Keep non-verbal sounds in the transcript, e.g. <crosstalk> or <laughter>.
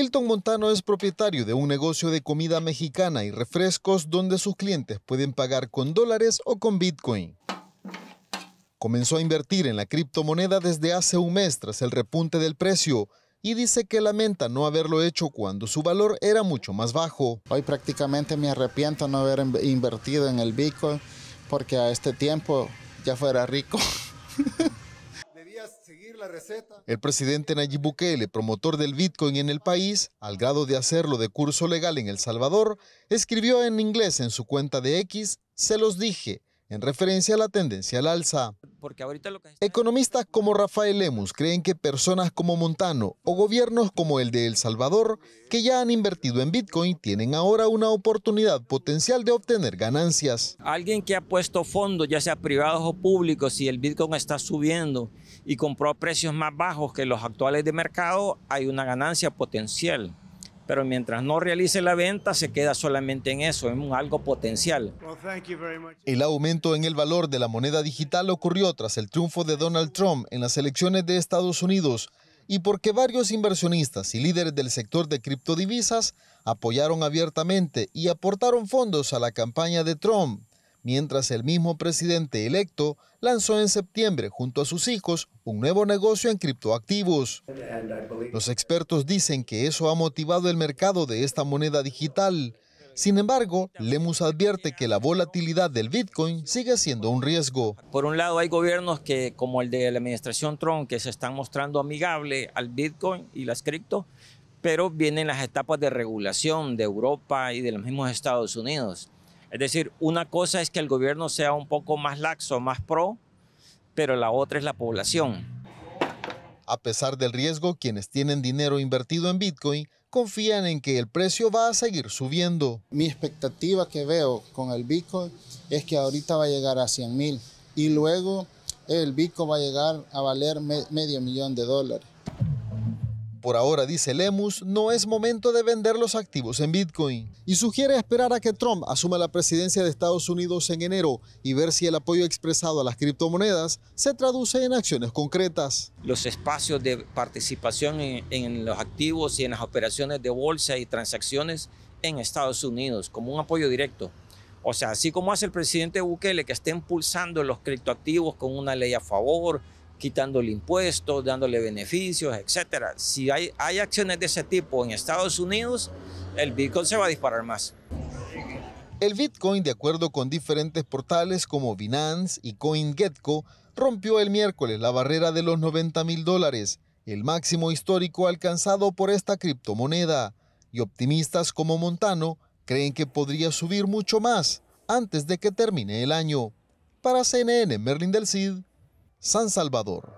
Milton Montano es propietario de un negocio de comida mexicana y refrescos donde sus clientes pueden pagar con dólares o con Bitcoin. Comenzó a invertir en la criptomoneda desde hace un mes tras el repunte del precio y dice que lamenta no haberlo hecho cuando su valor era mucho más bajo. Hoy prácticamente me arrepiento no haber invertido en el Bitcoin porque a este tiempo ya fuera rico. <laughs> la receta. El presidente Nayib Bukele, promotor del Bitcoin en el país, al grado de hacerlo de curso legal en El Salvador, escribió en inglés en su cuenta de X, se los dije, en referencia a la tendencia al alza porque ahorita lo Economistas como Rafael Lemus creen que personas como Montano o gobiernos como el de El Salvador, que ya han invertido en Bitcoin, tienen ahora una oportunidad potencial de obtener ganancias. Alguien que ha puesto fondos, ya sea privados o públicos, si el Bitcoin está subiendo y compró a precios más bajos que los actuales de mercado, hay una ganancia potencial pero mientras no realice la venta se queda solamente en eso, en algo potencial. El aumento en el valor de la moneda digital ocurrió tras el triunfo de Donald Trump en las elecciones de Estados Unidos y porque varios inversionistas y líderes del sector de criptodivisas apoyaron abiertamente y aportaron fondos a la campaña de Trump mientras el mismo presidente electo lanzó en septiembre junto a sus hijos un nuevo negocio en criptoactivos. Los expertos dicen que eso ha motivado el mercado de esta moneda digital. Sin embargo, Lemus advierte que la volatilidad del Bitcoin sigue siendo un riesgo. Por un lado, hay gobiernos que, como el de la administración Trump, que se están mostrando amigable al Bitcoin y las cripto, pero vienen las etapas de regulación de Europa y de los mismos Estados Unidos es decir, una cosa es que el gobierno sea un poco más laxo, más pro, pero la otra es la población. A pesar del riesgo, quienes tienen dinero invertido en Bitcoin confían en que el precio va a seguir subiendo. Mi expectativa que veo con el Bitcoin es que ahorita va a llegar a 100 mil y luego el Bitcoin va a llegar a valer medio millón de dólares. Por ahora, dice Lemus, no es momento de vender los activos en Bitcoin y sugiere esperar a que Trump asuma la presidencia de Estados Unidos en enero y ver si el apoyo expresado a las criptomonedas se traduce en acciones concretas. Los espacios de participación en, los activos y en las operaciones de bolsa y transacciones en Estados Unidos como un apoyo directo. O sea, así como hace el presidente Bukele que está impulsando los criptoactivos con una ley a favor, quitándole impuestos, dándole beneficios, etcétera. Si hay, hay acciones de ese tipo en Estados Unidos, el Bitcoin se va a disparar más. El Bitcoin, de acuerdo con diferentes portales como Binance y CoinGecko, rompió el miércoles la barrera de los 90 mil dólares, el máximo histórico alcanzado por esta criptomoneda, y optimistas como Montano creen que podría subir mucho más antes de que termine el año. Para CNN, Merlin del Cid, San Salvador.